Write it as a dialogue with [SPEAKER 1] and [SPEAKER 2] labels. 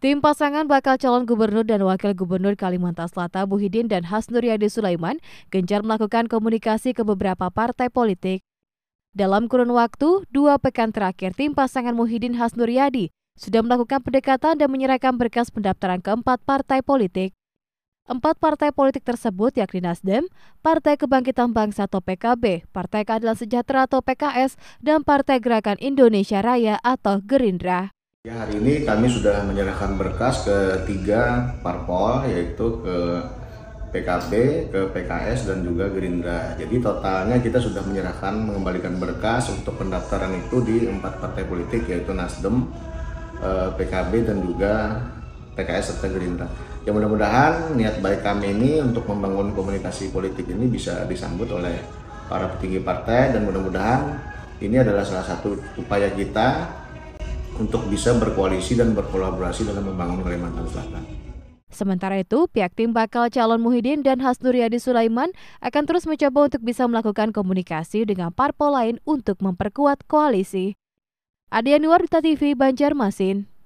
[SPEAKER 1] Tim pasangan bakal calon gubernur dan wakil gubernur Kalimantan Selatan Buhidin dan Hasnur Yadi Sulaiman gencar melakukan komunikasi ke beberapa partai politik. Dalam kurun waktu, dua pekan terakhir tim pasangan Muhidin Yadi sudah melakukan pendekatan dan menyerahkan berkas pendaftaran keempat partai politik. Empat partai politik tersebut yakni Nasdem, Partai Kebangkitan Bangsa atau PKB, Partai Keadilan Sejahtera atau PKS, dan Partai Gerakan Indonesia Raya atau Gerindra.
[SPEAKER 2] Ya, hari ini kami sudah menyerahkan berkas ke tiga parpol yaitu ke PKB, ke PKS dan juga Gerindra. Jadi totalnya kita sudah menyerahkan mengembalikan berkas untuk pendaftaran itu di empat partai politik yaitu Nasdem, eh, PKB dan juga PKS serta Gerindra. Ya mudah-mudahan niat baik kami ini untuk membangun komunikasi politik ini bisa disambut oleh para petinggi partai dan mudah-mudahan ini adalah salah satu upaya kita untuk bisa berkoalisi dan berkolaborasi dalam membangun Kalimantan Selatan.
[SPEAKER 1] Sementara itu, pihak tim bakal calon Muhyiddin dan Hasnuriadi Sulaiman akan terus mencoba untuk bisa melakukan komunikasi dengan parpol lain untuk memperkuat koalisi. Adian Wardita TV Banjarmasin.